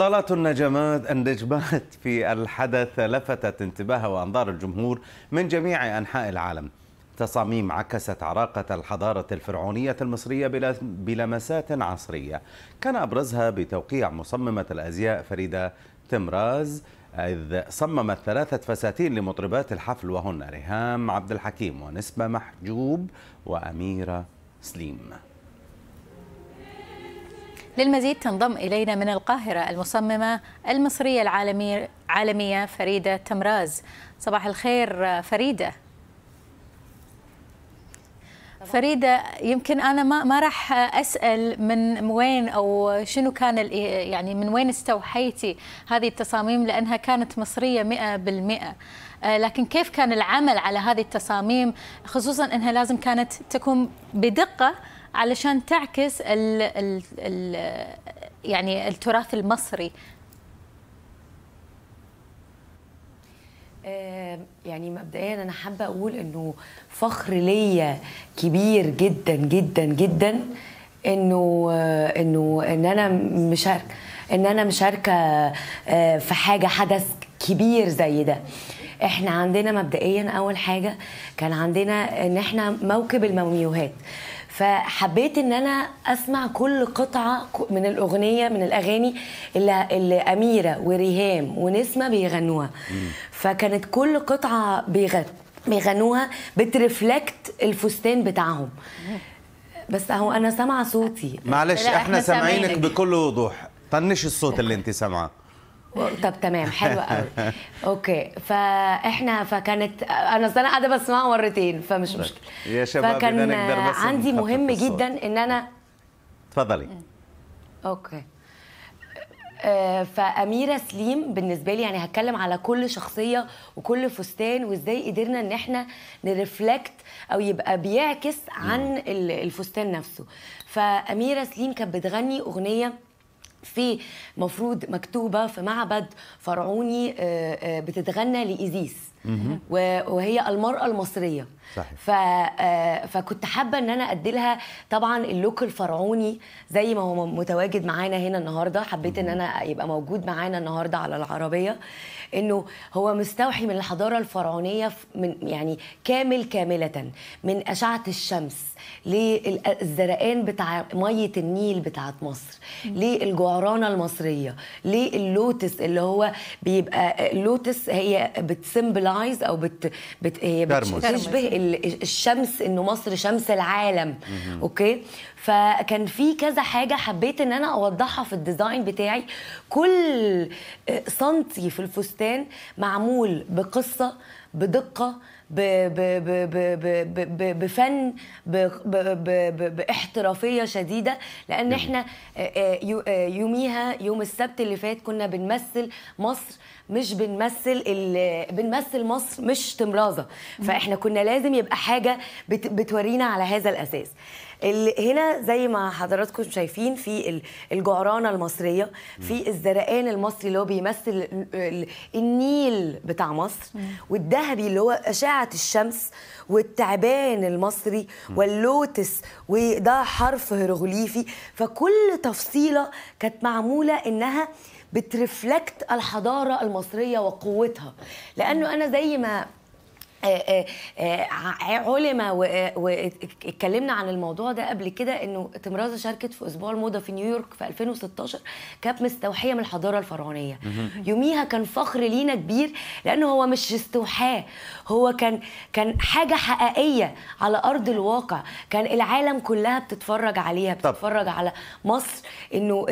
طالات النجمات النجمات في الحدث لفتت انتباه وانظار الجمهور من جميع انحاء العالم تصاميم عكست عراقة الحضارة الفرعونية المصرية بلمسات عصرية كان أبرزها بتوقيع مصممة الأزياء فريدة تمراز إذ صممت ثلاثة فساتين لمطربات الحفل وهن ريهام عبد الحكيم ونسبة محجوب وأميرة سليم للمزيد تنضم إلينا من القاهرة المصممة المصرية العالمية فريدة تمراز صباح الخير فريدة فريده يمكن انا ما ما راح اسال من وين او شنو كان يعني من وين استوحيتي هذه التصاميم لانها كانت مصريه 100% آه، لكن كيف كان العمل على هذه التصاميم خصوصا انها لازم كانت تكون بدقه علشان تعكس ال ال ال يعني التراث المصري آه، يعني مبدئيا انا حابه اقول انه فخر ليا كبير جدا جدا جدا انه آه، انه ان انا مشاركه ان انا مشاركه آه، في حاجه حدث كبير زي ده احنا عندنا مبدئيا اول حاجه كان عندنا ان احنا موكب الموميوهات فحبيت ان انا اسمع كل قطعه من الاغنيه من الاغاني اللي, اللي اميره وريهام ونسمه بيغنوها فكانت كل قطعه بيغن بيغنوها بترفلكت الفستان بتاعهم بس اهو انا سامعه صوتي معلش احنا, إحنا سامعينك بكل وضوح طنش الصوت اللي انت سامعاه طب تمام حلو قوي اوكي فاحنا فكانت انا انا قاعده بسمعها مرتين فمش طيب. مشكله يا شباب فكان بس عندي مهم جدا ان انا اتفضلي اوكي آه، فاميره سليم بالنسبه لي يعني هتكلم على كل شخصيه وكل فستان وازاي قدرنا ان احنا نرفلكت او يبقى بيعكس عن الفستان نفسه فاميره سليم كانت بتغني اغنيه في مفروض مكتوبة في معبد فرعوني آه، آه، بتتغنى لإيزيس وهي المراه المصريه صحيح. ف... آه، فكنت حابه ان انا ادي لها طبعا اللوك الفرعوني زي ما هو متواجد معانا هنا النهارده حبيت ان انا يبقى موجود معانا النهارده على العربيه انه هو مستوحي من الحضاره الفرعونيه من يعني كامل كامله من اشعه الشمس للزرقان بتاع ميه النيل بتاعت مصر للجعرانه المصريه للوتس اللي هو بيبقى آه، اللوتس هي بتسمبل بتسمرايز او بت, بت... إيه، بتشبه الشمس انه مصر شمس العالم اوكي فكان في كذا حاجه حبيت ان انا اوضحها في الديزاين بتاعي كل آه، سنتي في الفستان معمول بقصه بدقه ب ب ب ب بفن باحترافيه شديده لان احنا آه، آه، يوميها يوم السبت اللي فات كنا بنمثل مصر مش بنمثل بنمثل مصر مش تمرازه فاحنا كنا لازم يبقى حاجه بتورينا على هذا الاساس هنا زي ما حضراتكم شايفين في الجعرانه المصريه في الزرقان المصري اللي هو بيمثل النيل بتاع مصر والذهبي اللي هو اشعه الشمس والتعبان المصري واللوتس وده حرف هيروغليفي فكل تفصيله كانت معموله انها بترفلكت الحضاره المصريه وقوتها لانه انا زي ما آه، آه، آه، علم واتكلمنا عن الموضوع ده قبل كده انه تمرازه شاركت في اسبوع الموضه في نيويورك في 2016 كانت مستوحيه من الحضاره الفرعونيه يوميها كان فخر لينا كبير لانه هو مش استوحاه هو كان كان حاجه حقيقيه على ارض الواقع كان العالم كلها بتتفرج عليها بتتفرج على مصر انه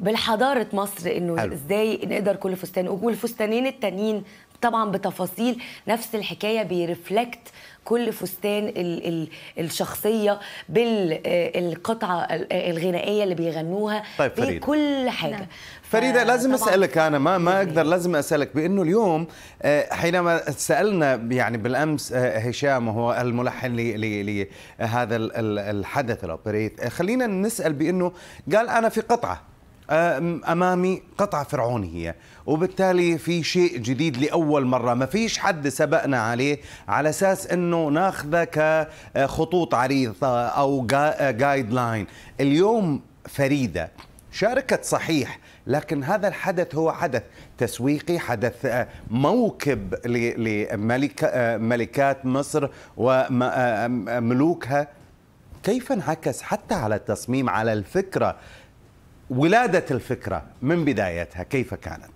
بالحضاره مصر انه ازاي نقدر كل فستان والفستانين التانيين طبعا بتفاصيل نفس الحكايه بيرفلكت كل فستان الـ الـ الشخصيه بالقطعه آه، آه، الغنائيه اللي بيغنوها طيب فريدة. بكل حاجه نعم. فريده لازم اسالك انا ما ما اقدر لازم اسالك بانه اليوم آه، حينما سالنا يعني بالامس هشام وهو الملحن لهذا الحدث الاوبريت خلينا نسال بانه قال انا في قطعه امامي قطعه فرعونيه وبالتالي في شيء جديد لاول مره ما فيش حد سبقنا عليه على اساس انه ناخذه كخطوط عريضه او جايد لاين اليوم فريده شاركت صحيح لكن هذا الحدث هو حدث تسويقي حدث موكب لملكات مصر وملوكها كيف انعكس حتى على التصميم على الفكره ولاده الفكره من بدايتها كيف كانت؟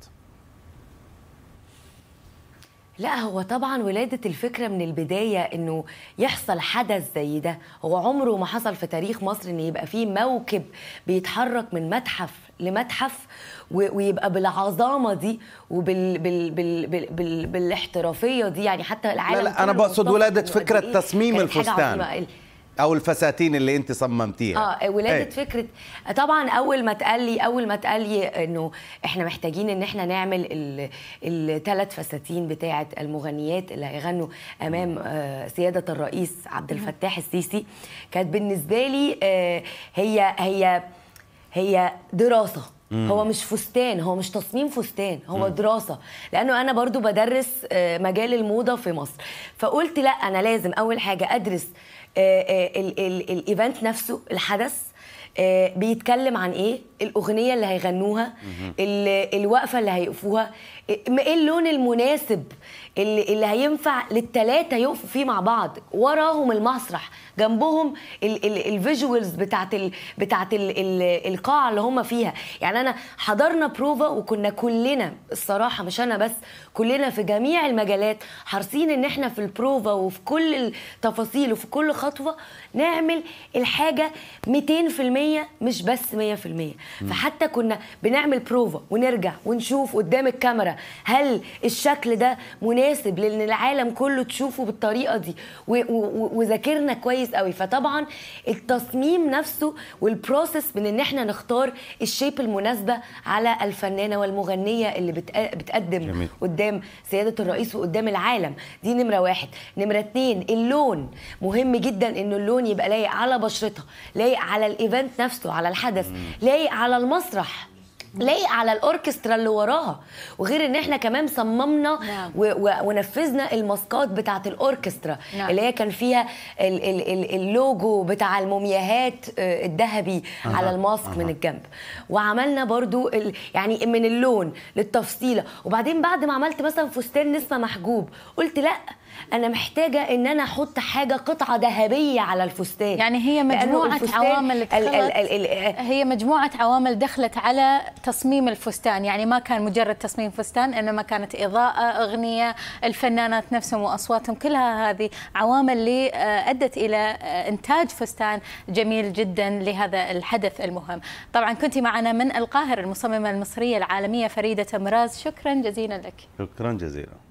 لا هو طبعا ولادة الفكرة من البداية انه يحصل حدث زي ده هو عمره ما حصل في تاريخ مصر ان يبقى فيه موكب بيتحرك من متحف لمتحف ويبقى بالعظامة دي وبال بال بال بال دي يعني حتى العالم لا, لا انا بقصد ولادة فكرة إيه تصميم الفستان او الفساتين اللي انت صممتيها اه ولاده أي. فكره طبعا اول ما اتقال لي اول ما اتقال لي انه احنا محتاجين ان احنا نعمل الثلاث فساتين بتاعه المغنيات اللي هيغنوا امام آه سياده الرئيس عبد الفتاح السيسي كانت بالنسبه لي آه هي هي هي دراسه هو مش فستان هو مش تصميم فستان هو دراسه لانه انا برضو بدرس آه، مجال الموضه في مصر فقلت لا انا لازم اول حاجه ادرس آه، آه، الايفنت نفسه الحدث آه، بيتكلم عن ايه الاغنيه اللي هيغنوها الوقفه اللي هيقفوها ايه اللون المناسب اللي, اللي هينفع للتلاتة يقفوا فيه مع بعض وراهم المسرح جنبهم الفيجوالز بتاعت الـ بتاعت الـ الـ القاعه اللي هم فيها يعني انا حضرنا بروفا وكنا كلنا الصراحه مش انا بس كلنا في جميع المجالات حريصين ان احنا في البروفا وفي كل التفاصيل وفي كل خطوه نعمل الحاجه 200% مش بس 100% فحتى كنا بنعمل بروفا ونرجع ونشوف قدام الكاميرا هل الشكل ده مناسب لان العالم كله تشوفه بالطريقه دي وذاكرنا كويس قوي فطبعا التصميم نفسه والبروسيس من ان احنا نختار الشيب المناسبه على الفنانه والمغنيه اللي بتقدم جميل. قدام سياده الرئيس وقدام العالم دي نمره واحد نمره اتنين اللون مهم جدا انه اللون يبقى لايق على بشرتها لايق على الايفنت نفسه على الحدث لايق على المسرح لايق على الاوركسترا اللي وراها وغير ان احنا كمان صممنا نعم. ونفذنا الماسكات بتاعه الاوركسترا نعم. اللي هي كان فيها الـ الـ الـ اللوجو بتاع المومياهات آه، الذهبي آه. على الماسك آه. من الجنب وعملنا برضو يعني من اللون للتفصيله وبعدين بعد ما عملت مثلا فستان نسمه محجوب قلت لا انا محتاجه ان انا احط حاجه قطعه ذهبيه على الفستان يعني هي مجموعه عوامل الـ الـ الـ هي مجموعه عوامل دخلت على تصميم الفستان يعني ما كان مجرد تصميم فستان انما كانت اضاءه اغنيه الفنانات نفسهم واصواتهم كلها هذه عوامل اللي آه، ادت الى آه، انتاج فستان جميل جدا لهذا الحدث المهم طبعا كنت معنا من القاهره المصممه المصريه العالميه فريده مراز شكرا جزيلا لك شكرا جزيلا